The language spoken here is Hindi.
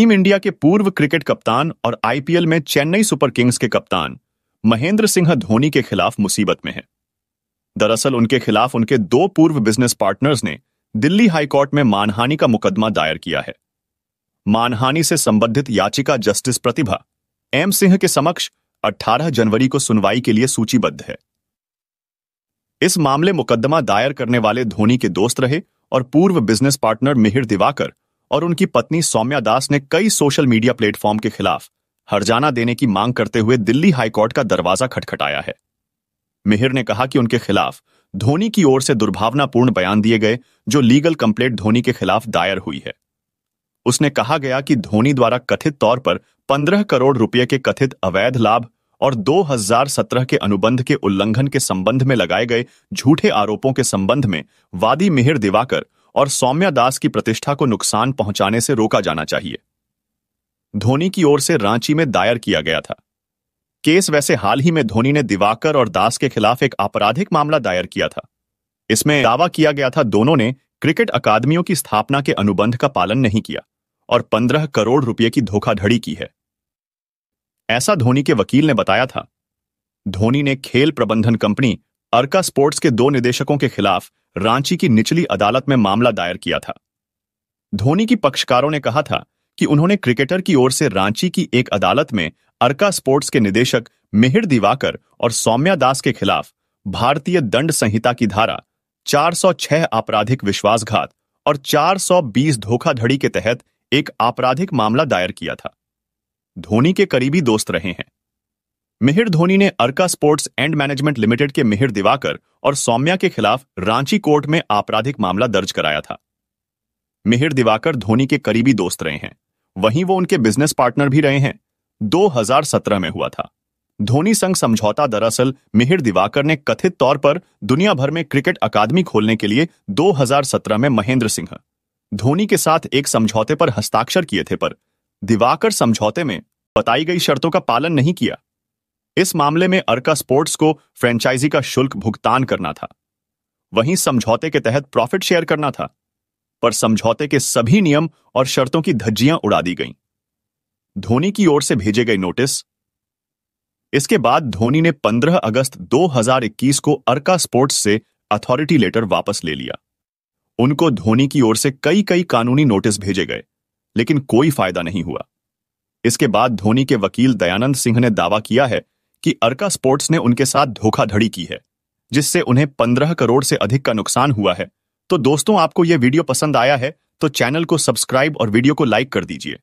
टीम इंडिया के पूर्व क्रिकेट कप्तान और आईपीएल में चेन्नई सुपर किंग्स के कप्तान महेंद्र सिंह धोनी के खिलाफ मुसीबत में है दरअसल उनके खिलाफ उनके दो पूर्व बिजनेस पार्टनर्स ने दिल्ली हाईकोर्ट में मानहानि का मुकदमा दायर किया है मानहानि से संबंधित याचिका जस्टिस प्रतिभा एम सिंह के समक्ष 18 जनवरी को सुनवाई के लिए सूचीबद्ध है इस मामले मुकदमा दायर करने वाले धोनी के दोस्त रहे और पूर्व बिजनेस पार्टनर मिहिर दिवाकर और उनकी पत्नी सौम्या दास ने कई सोशल मीडिया प्लेटफॉर्म के खिलाफ हरजाना देने की मांग करते हुए दिल्ली हाईकोर्ट का दरवाजा खटखटाया है मिहिर ने कहा कि उनके खिलाफ धोनी की ओर से दुर्भावनापूर्ण बयान दिए गए जो लीगल कंप्लेंट धोनी के खिलाफ दायर हुई है उसने कहा गया कि धोनी द्वारा कथित तौर पर 15 करोड़ रुपए के कथित अवैध लाभ और 2017 के अनुबंध के उल्लंघन के संबंध में लगाए गए झूठे आरोपों के संबंध में वादी मिहिर दिवाकर और सौम्या दास की प्रतिष्ठा को नुकसान पहुंचाने से रोका जाना चाहिए धोनी की ओर से रांची में दायर किया गया था केस वैसे हाल ही में धोनी ने दिवाकर और दास के खिलाफ एक आपराधिक मामला दायर किया था इसमें दावा किया गया था दोनों ने क्रिकेट अकादमियों की स्थापना के अनुबंध का पालन नहीं किया और पंद्रह करोड़ रुपए की धोखाधड़ी की है ऐसा धोनी के वकील ने बताया था धोनी ने खेल प्रबंधन कंपनी अर्का स्पोर्ट्स के दो निदेशकों के खिलाफ रांची की निचली अदालत में मामला दायर किया था धोनी की पक्षकारों ने कहा था कि उन्होंने क्रिकेटर की ओर से रांची की एक अदालत में अर्का स्पोर्ट्स के निदेशक मिहिर दिवाकर और सौम्या दास के खिलाफ भारतीय दंड संहिता की धारा 406 आपराधिक विश्वासघात और 420 धोखाधड़ी के तहत एक आपराधिक मामला दायर किया था धोनी के करीबी दोस्त रहे हैं मिहिर धोनी ने Arka sports and management limited के मिहिर दिवाकर और सौम्या के खिलाफ रांची कोर्ट में आपराधिक मामला दर्ज कराया था मिहिर दिवाकर धोनी के करीबी दोस्त रहे हैं वहीं वो उनके बिजनेस पार्टनर भी रहे हैं 2017 में हुआ था धोनी संघ समझौता दरअसल मिहिर दिवाकर ने कथित तौर पर दुनिया भर में क्रिकेट अकादमी खोलने के लिए 2017 में महेंद्र सिंह धोनी के साथ एक समझौते पर हस्ताक्षर किए थे पर दिवाकर समझौते में बताई गई शर्तों का पालन नहीं किया इस मामले में अर्का स्पोर्ट्स को फ्रेंचाइजी का शुल्क भुगतान करना था वहीं समझौते के तहत प्रॉफिट शेयर करना था पर समझौते के सभी नियम और शर्तों की धज्जियां उड़ा दी गईं। धोनी की ओर से भेजे गए नोटिस इसके बाद धोनी ने 15 अगस्त 2021 को अर्का स्पोर्ट्स से अथॉरिटी लेटर वापस ले लिया उनको धोनी की ओर से कई कई कानूनी नोटिस भेजे गए लेकिन कोई फायदा नहीं हुआ इसके बाद धोनी के वकील दयानंद सिंह ने दावा किया है कि अर्का स्पोर्ट्स ने उनके साथ धोखाधड़ी की है जिससे उन्हें पंद्रह करोड़ से अधिक का नुकसान हुआ है तो दोस्तों आपको यह वीडियो पसंद आया है तो चैनल को सब्सक्राइब और वीडियो को लाइक कर दीजिए